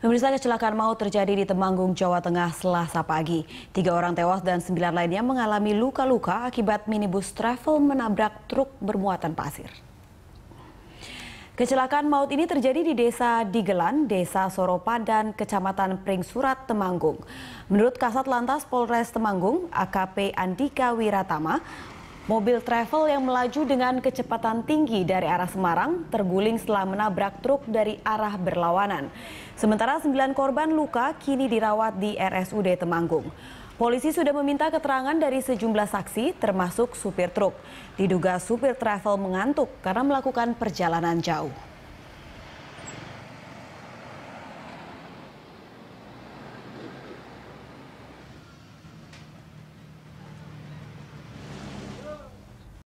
Pemirsa kecelakaan maut terjadi di Temanggung, Jawa Tengah selasa pagi. Tiga orang tewas dan sembilan lainnya mengalami luka-luka akibat minibus travel menabrak truk bermuatan pasir. Kecelakaan maut ini terjadi di Desa Digelan, Desa Soropadan, Kecamatan Pringsurat, Temanggung. Menurut Kasat Lantas Polres Temanggung, AKP Andika Wiratama, Mobil travel yang melaju dengan kecepatan tinggi dari arah Semarang terguling setelah menabrak truk dari arah berlawanan. Sementara sembilan korban luka kini dirawat di RSUD Temanggung. Polisi sudah meminta keterangan dari sejumlah saksi termasuk supir truk. Diduga supir travel mengantuk karena melakukan perjalanan jauh.